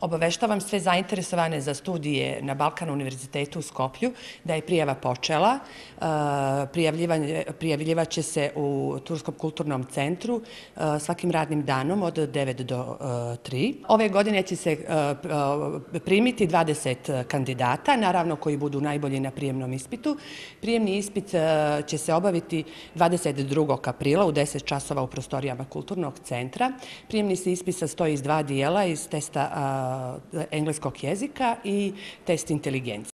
Obaveštavam sve zainteresovane za studije na Balkanu univerzitetu u Skoplju da je prijava počela. E, prijavljivat će se u Turskom kulturnom centru e, svakim radnim danom od 9 do 3. E, Ove godine će se primiti 20 kandidata, naravno koji budu najbolji na prijemnom ispitu. Prijemni ispit će se obaviti 22. aprila u 10 časova u prostorijama kulturnog centra. Prijemni se ispit sastoji iz dva dijela, iz testa učinjenja engleskog jezika i test inteligencije.